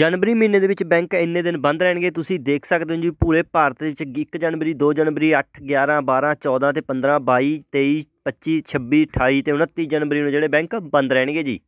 ਜਨਵਰੀ ਮਹੀਨੇ ਦੇ ਵਿੱਚ ਬੈਂਕ ਇੰਨੇ ਦਿਨ ਬੰਦ ਰਹਿਣਗੇ ਤੁਸੀਂ ਦੇਖ ਸਕਦੇ ਹੋ ਜੀ ਪੂਰੇ ਭਾਰਤ ਦੇ ਵਿੱਚ 1 ਜਨਵਰੀ 2 ਜਨਵਰੀ 8 11 12 14 ਤੇ 15 22 23 25 26 28 ਤੇ 29 ਜਨਵਰੀ ਨੂੰ ਜਿਹੜੇ ਬੈਂਕ ਬੰਦ ਰਹਿਣਗੇ ਜੀ